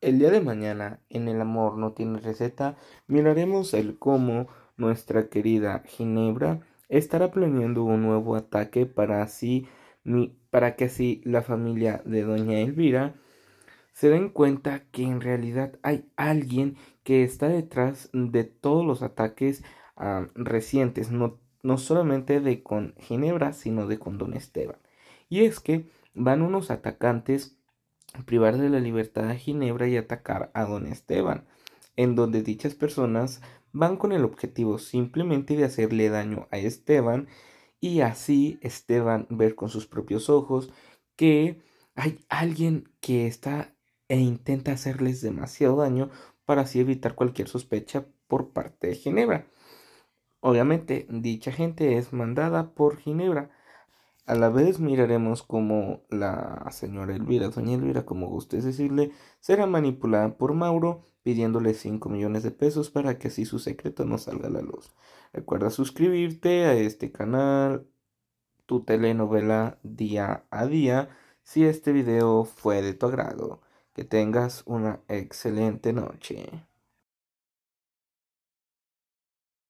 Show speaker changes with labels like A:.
A: El día de mañana, en El amor no tiene receta, miraremos el cómo nuestra querida Ginebra estará planeando un nuevo ataque para así para que así la familia de doña Elvira se den cuenta que en realidad hay alguien que está detrás de todos los ataques ah, recientes, no, no solamente de con Ginebra, sino de con don Esteban. Y es que van unos atacantes privar de la libertad a Ginebra y atacar a don Esteban, en donde dichas personas van con el objetivo simplemente de hacerle daño a Esteban y así Esteban ver con sus propios ojos que hay alguien que está e intenta hacerles demasiado daño para así evitar cualquier sospecha por parte de Ginebra. Obviamente, dicha gente es mandada por Ginebra a la vez miraremos cómo la señora Elvira, doña Elvira, como guste decirle, será manipulada por Mauro pidiéndole 5 millones de pesos para que así su secreto no salga a la luz. Recuerda suscribirte a este canal, tu telenovela día a día, si este video fue de tu agrado. Que tengas
B: una excelente noche.